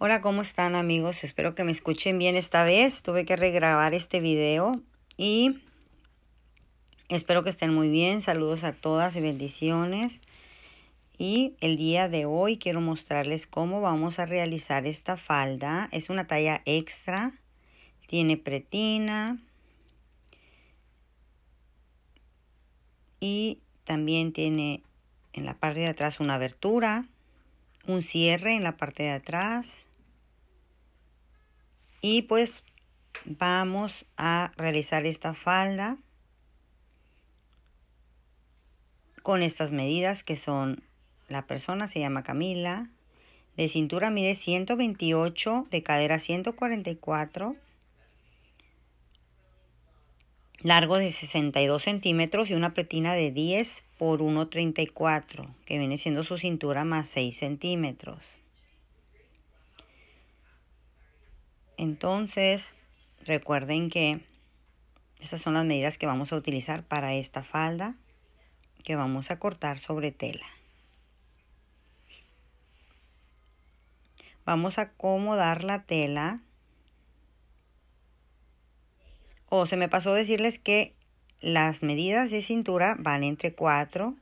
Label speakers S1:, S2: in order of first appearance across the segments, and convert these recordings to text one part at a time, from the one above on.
S1: Hola, ¿cómo están amigos? Espero que me escuchen bien esta vez. Tuve que regrabar este video y espero que estén muy bien. Saludos a todas y bendiciones. Y el día de hoy quiero mostrarles cómo vamos a realizar esta falda. Es una talla extra. Tiene pretina. Y también tiene en la parte de atrás una abertura. Un cierre en la parte de atrás y pues vamos a realizar esta falda con estas medidas que son la persona se llama Camila de cintura mide 128 de cadera 144 largo de 62 centímetros y una pretina de 10 por 1.34 que viene siendo su cintura más 6 centímetros Entonces, recuerden que estas son las medidas que vamos a utilizar para esta falda que vamos a cortar sobre tela. Vamos a acomodar la tela. O se me pasó decirles que las medidas de cintura van entre 4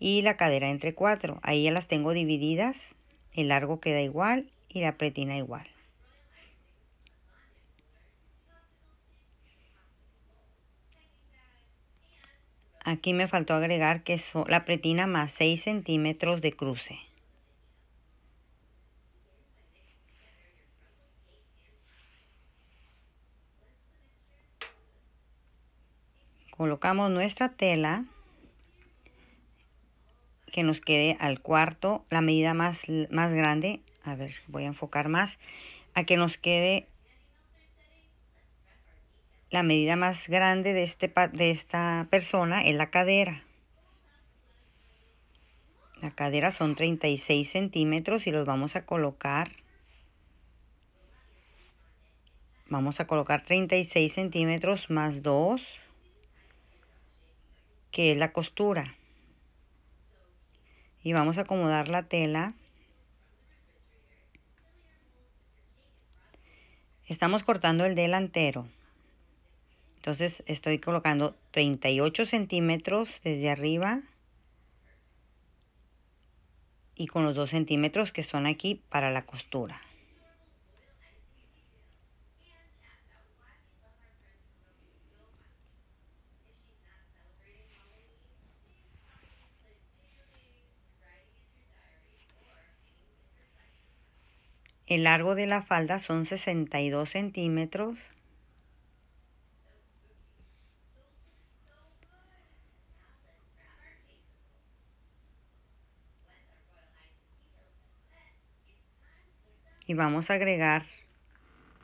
S1: y la cadera entre 4. Ahí ya las tengo divididas. El largo queda igual y la pretina igual. Aquí me faltó agregar que la pretina más 6 centímetros de cruce. Colocamos nuestra tela que nos quede al cuarto, la medida más, más grande, a ver, voy a enfocar más, a que nos quede la medida más grande de, este, de esta persona es la cadera. La cadera son 36 centímetros y los vamos a colocar. Vamos a colocar 36 centímetros más 2, que es la costura. Y vamos a acomodar la tela. Estamos cortando el delantero. Entonces estoy colocando 38 centímetros desde arriba y con los 2 centímetros que son aquí para la costura. El largo de la falda son 62 centímetros. y vamos a agregar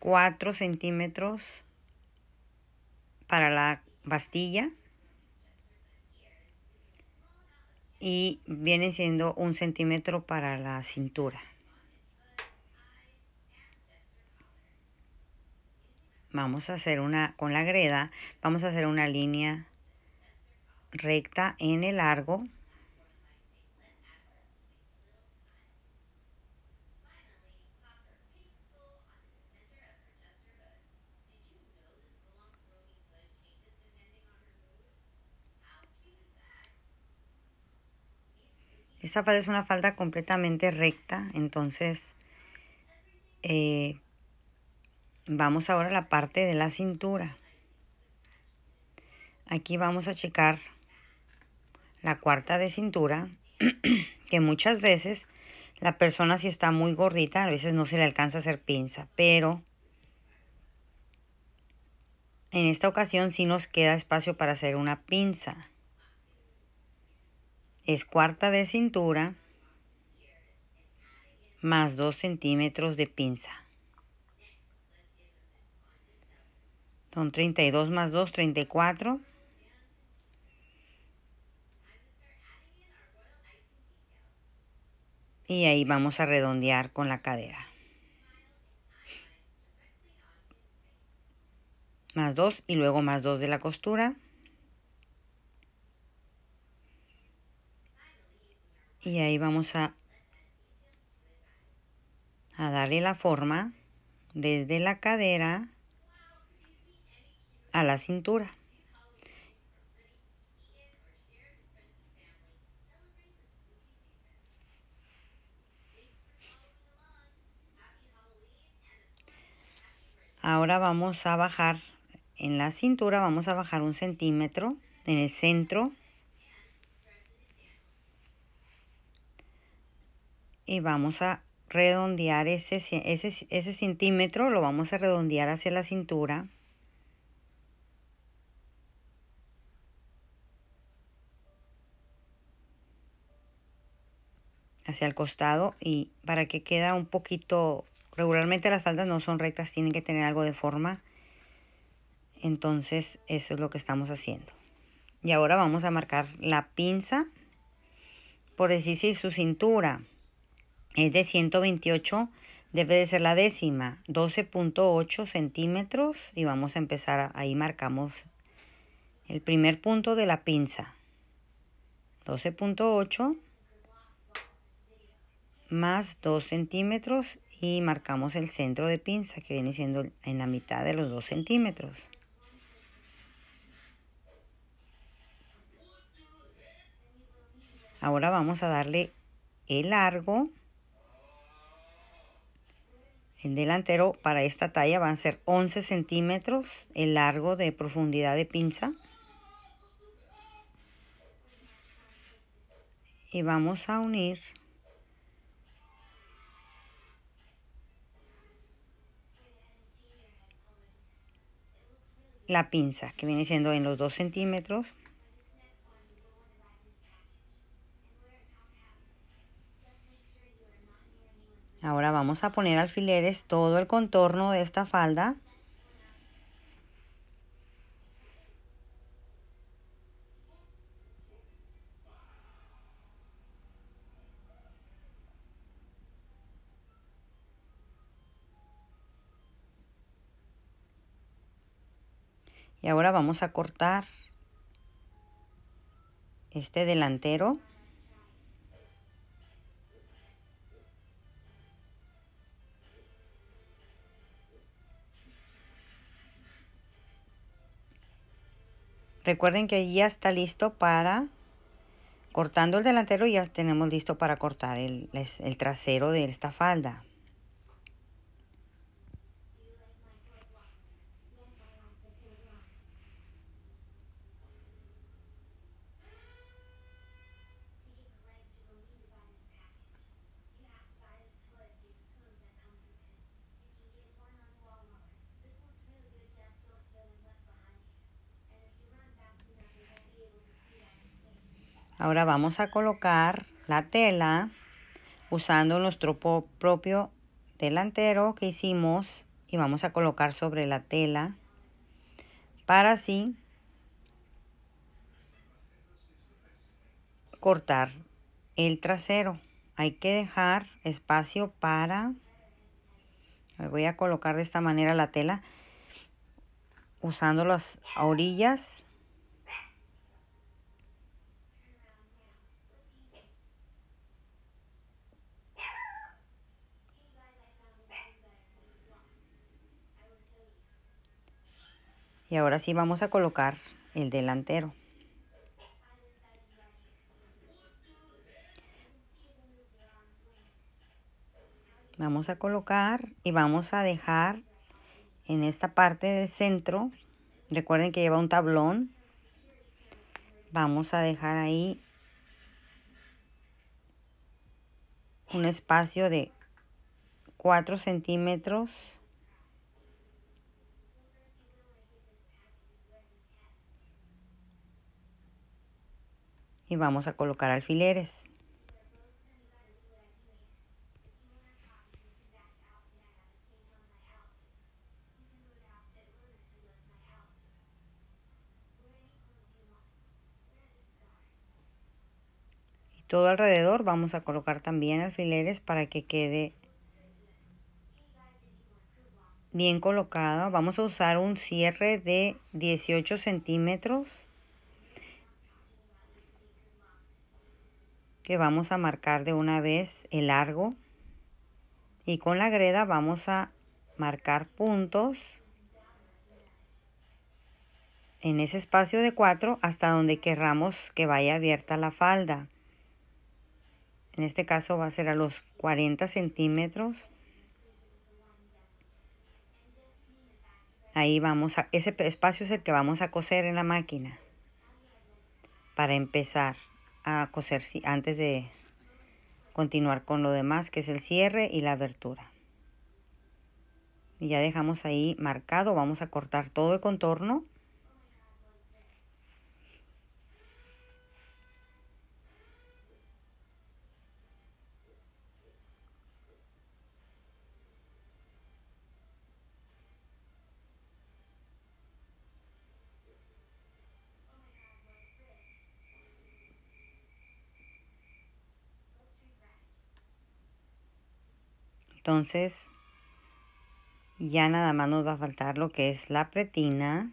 S1: 4 centímetros para la bastilla y viene siendo un centímetro para la cintura vamos a hacer una con la greda vamos a hacer una línea recta en el largo Esta falda es una falda completamente recta, entonces eh, vamos ahora a la parte de la cintura. Aquí vamos a checar la cuarta de cintura, que muchas veces la persona si está muy gordita, a veces no se le alcanza a hacer pinza, pero en esta ocasión sí nos queda espacio para hacer una pinza es cuarta de cintura más 2 centímetros de pinza. Son 32 más 2, 34. Y ahí vamos a redondear con la cadera. Más 2 y luego más 2 de la costura. y ahí vamos a, a darle la forma desde la cadera a la cintura. Ahora vamos a bajar en la cintura, vamos a bajar un centímetro en el centro y vamos a redondear ese, ese, centímetro, lo vamos a redondear hacia la cintura. hacia el costado y para que queda un poquito regularmente las faldas no son rectas tienen que tener algo de forma entonces eso es lo que estamos haciendo y ahora vamos a marcar la pinza por decir si su cintura es de 128, debe de ser la décima, 12.8 centímetros y vamos a empezar, ahí marcamos el primer punto de la pinza, 12.8 más 2 centímetros y marcamos el centro de pinza que viene siendo en la mitad de los 2 centímetros. Ahora vamos a darle el largo en delantero para esta talla van a ser 11 centímetros el largo de profundidad de pinza. Y vamos a unir la pinza que viene siendo en los 2 centímetros vamos a poner alfileres todo el contorno de esta falda. Y ahora vamos a cortar este delantero. Recuerden que ya está listo para, cortando el delantero, ya tenemos listo para cortar el, el trasero de esta falda. Ahora vamos a colocar la tela usando nuestro propio delantero que hicimos y vamos a colocar sobre la tela para así cortar el trasero. Hay que dejar espacio para... Voy a colocar de esta manera la tela usando las orillas Y ahora sí vamos a colocar el delantero. Vamos a colocar y vamos a dejar en esta parte del centro. Recuerden que lleva un tablón. Vamos a dejar ahí un espacio de 4 centímetros y vamos a colocar alfileres. Y Todo alrededor vamos a colocar también alfileres para que quede bien colocado Vamos a usar un cierre de 18 centímetros que vamos a marcar de una vez el largo y con la greda vamos a marcar puntos en ese espacio de 4 hasta donde querramos que vaya abierta la falda. En este caso va a ser a los 40 centímetros. Ahí vamos a, ese espacio es el que vamos a coser en la máquina para empezar a coser antes de continuar con lo demás que es el cierre y la abertura. Y ya dejamos ahí marcado, vamos a cortar todo el contorno Entonces, ya nada más nos va a faltar lo que es la pretina.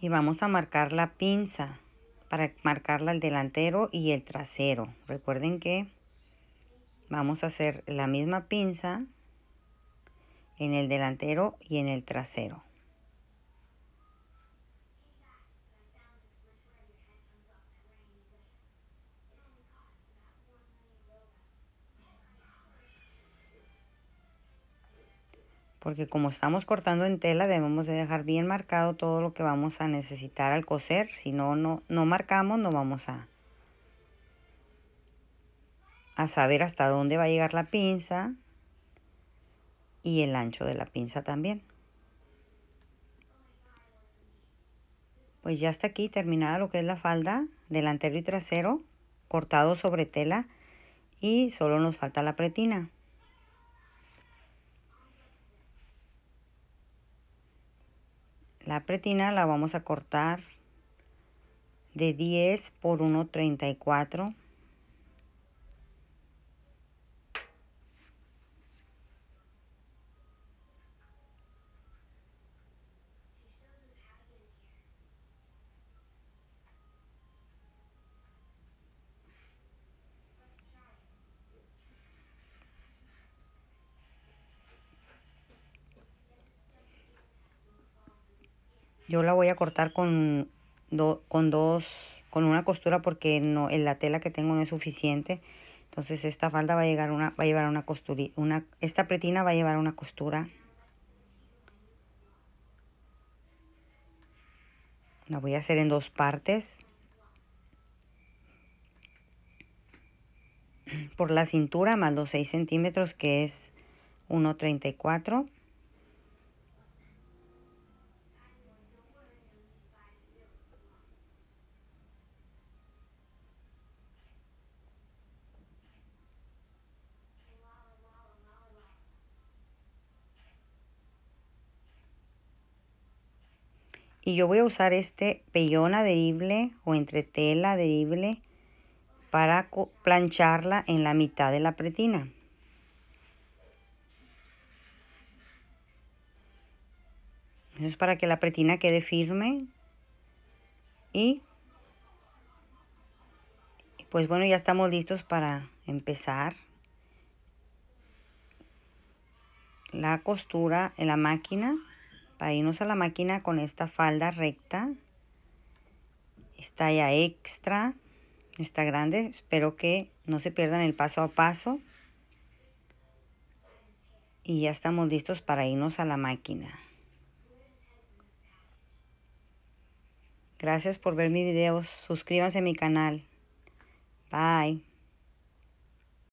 S1: Y vamos a marcar la pinza para marcarla el delantero y el trasero. Recuerden que vamos a hacer la misma pinza en el delantero y en el trasero. porque como estamos cortando en tela debemos de dejar bien marcado todo lo que vamos a necesitar al coser, si no, no, no marcamos no vamos a, a saber hasta dónde va a llegar la pinza y el ancho de la pinza también. Pues ya está aquí terminada lo que es la falda delantero y trasero cortado sobre tela y solo nos falta la pretina. La pretina la vamos a cortar de 10 por 1.34 yo la voy a cortar con, con dos, con una costura porque no, en la tela que tengo no es suficiente. Entonces esta falda va a llegar una, va a llevar una costura, una, esta pretina va a llevar una costura. La voy a hacer en dos partes. Por la cintura más los 6 centímetros que es 1.34 y yo voy a usar este pellón adherible o entretela adherible para plancharla en la mitad de la pretina. Eso es para que la pretina quede firme y pues bueno, ya estamos listos para empezar la costura en la máquina. Para irnos a la máquina con esta falda recta. Está ya extra. Está grande. Espero que no se pierdan el paso a paso. Y ya estamos listos para irnos a la máquina. Gracias por ver mi videos. Suscríbanse a mi canal. Bye.